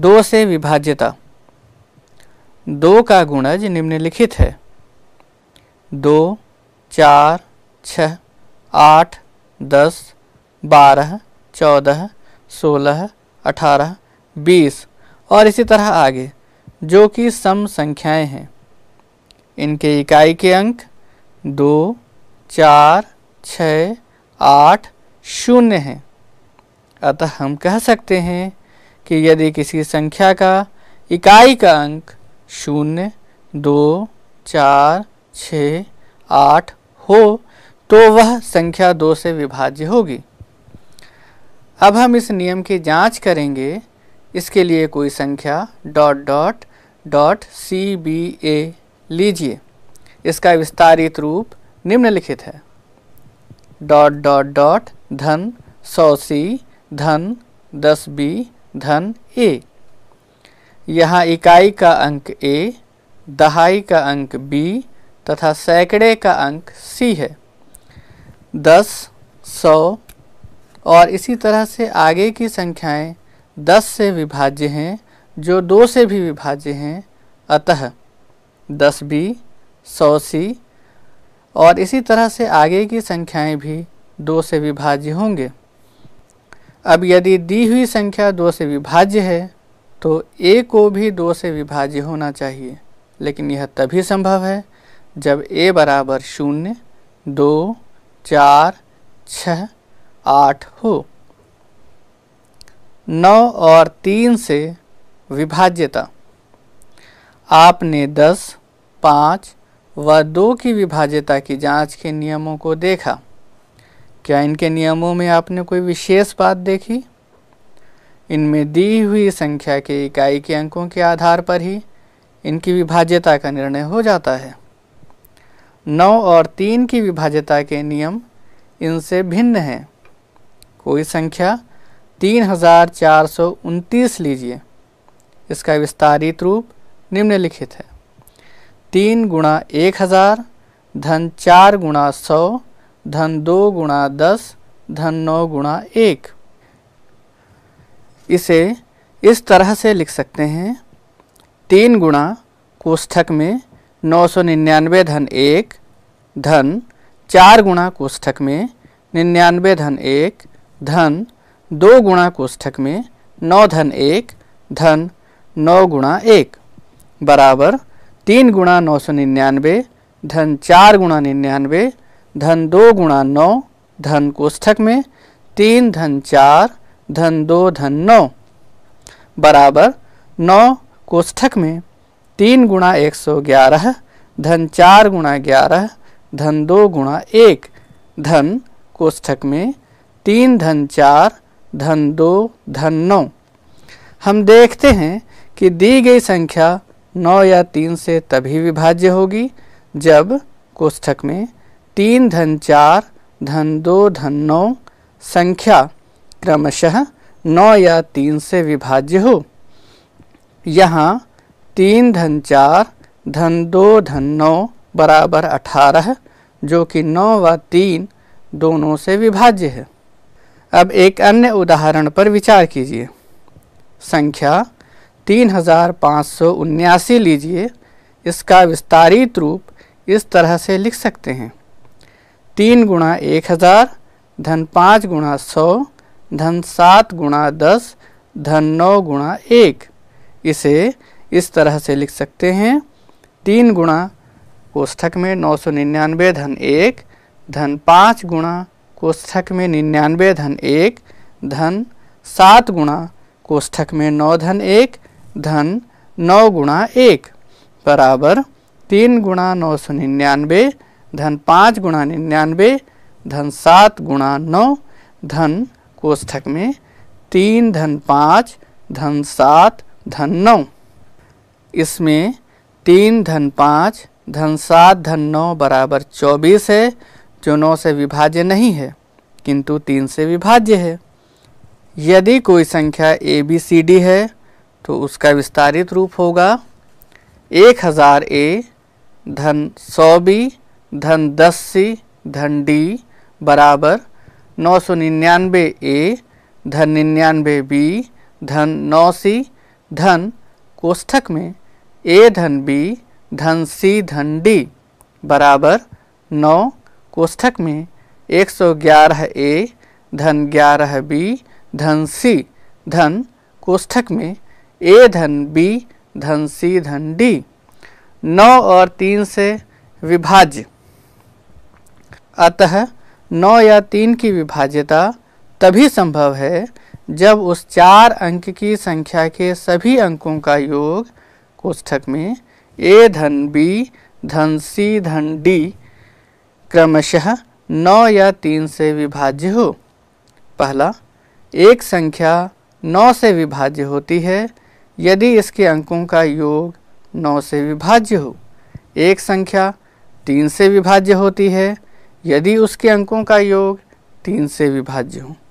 दो से विभाज्यता दो का गुणज निम्नलिखित है दो चार छ आठ दस बारह चौदह सोलह अठारह बीस और इसी तरह आगे जो कि सम संख्याएं हैं इनके इकाई के अंक दो चार छ आठ शून्य हैं अतः हम कह सकते हैं कि यदि किसी संख्या का इकाई का अंक शून्य दो चार छ आठ हो तो वह संख्या दो से विभाज्य होगी अब हम इस नियम की जांच करेंगे इसके लिए कोई संख्या dot dot dot C B A लीजिए इसका विस्तारित रूप निम्नलिखित है डॉट डॉट डॉट धन सौ सी धन दस बी धन ए यहाँ इकाई का अंक ए दहाई का अंक बी तथा सैकड़े का अंक सी है दस सौ और इसी तरह से आगे की संख्याएं दस से विभाज्य हैं जो दो से भी विभाज्य हैं अतः दस बी सौ सी और इसी तरह से आगे की संख्याएं भी दो से विभाज्य होंगे अब यदि दी हुई संख्या दो से विभाज्य है तो ए को भी दो से विभाज्य होना चाहिए लेकिन यह तभी संभव है जब ए बराबर शून्य दो चार छ आठ हो नौ और तीन से विभाज्यता आपने दस पाँच व दो की विभाज्यता की जांच के नियमों को देखा क्या इनके नियमों में आपने कोई विशेष बात देखी इनमें दी हुई संख्या के इकाई के अंकों के आधार पर ही इनकी विभाज्यता का निर्णय हो जाता है नौ और तीन की विभाज्यता के नियम इनसे भिन्न हैं कोई संख्या तीन हजार चार सौ उनतीस लीजिए इसका विस्तारित रूप निम्नलिखित है तीन गुणा एक हज़ार धन चार गुणा सौ धन दो गुणा दस धन नौ गुणा एक इसे इस तरह से लिख सकते हैं तीन गुणा कोष्ठक में नौ सौ निन्यानवे धन एक धन चार गुणा कोष्ठक में निन्यानवे धन एक धन दो गुणा कोष्ठक में नौ धन एक धन नौ गुणा एक बराबर तीन गुणा नौ सौ निन्यानवे धन चार गुणा निन्यानवे धन दो गुणा नौ धन कोष्ठक में तीन धन चार धन दो धन नौ बराबर नौ कोष्ठक में तीन गुणा एक सौ ग्यारह धन चार गुणा ग्यारह धन दो गुणा एक धन कोष्ठक में तीन धन चार धन दो धन नौ हम देखते हैं कि दी गई संख्या नौ या तीन से तभी विभाज्य होगी जब कोष्ठक में तीन धन चार धन दो धन नौ संख्या क्रमशः नौ या तीन से विभाज्य हो यहाँ तीन धन चार धन दो धन नौ बराबर अठारह जो कि नौ व तीन दोनों से विभाज्य है अब एक अन्य उदाहरण पर विचार कीजिए संख्या तीन हजार पाँच सौ उन्यासी लीजिए इसका विस्तारित रूप इस तरह से लिख सकते हैं तीन गुणा एक हज़ार धन पाँच गुणा सौ धन सात गुणा दस धन नौ गुणा एक इसे इस तरह से लिख सकते हैं तीन गुणा कोष्ठक में नौ सौ निन्यानवे धन एक धन पाँच गुणा कोष्ठक में निन्यानवे धन एक धन सात गुणा कोष्ठक में नौ धन एक धन नौ गुणा एक बराबर तीन गुणा नौ सौ निन्यानवे धन पाँच गुणा निन्यानवे धन सात गुणा नौ धन कोष्ठक में तीन धन पाँच धन सात धन नौ इसमें तीन धन पाँच धन सात धन नौ बराबर चौबीस है जो नौ से विभाज्य नहीं है किंतु तीन से विभाज्य है यदि कोई संख्या ए बी सी डी है तो उसका विस्तारित रूप होगा एक हज़ार ए धन सौ बी धन दस सी धन डी बराबर नौ सौ निन्यानवे ए धन निन्यानवे बी धन नौ सी धन कोष्ठक में ए धन बी धन सी धन डी बराबर नौ कोष्ठक में एक सौ ग्यारह ए धन ग्यारह बी धन सी धन कोष्ठक में ए धन बी धन सी धन डी नौ और तीन से विभाज्य अतः नौ या तीन की विभाज्यता तभी संभव है जब उस चार अंक की संख्या के सभी अंकों का योग कोष्ठक में ए धन बी धन सी धन डी क्रमशः नौ या तीन से विभाज्य हो पहला एक संख्या नौ से विभाज्य होती है यदि इसके अंकों का योग नौ से विभाज्य हो एक संख्या तीन से विभाज्य होती है यदि उसके अंकों का योग तीन से विभाज्य हो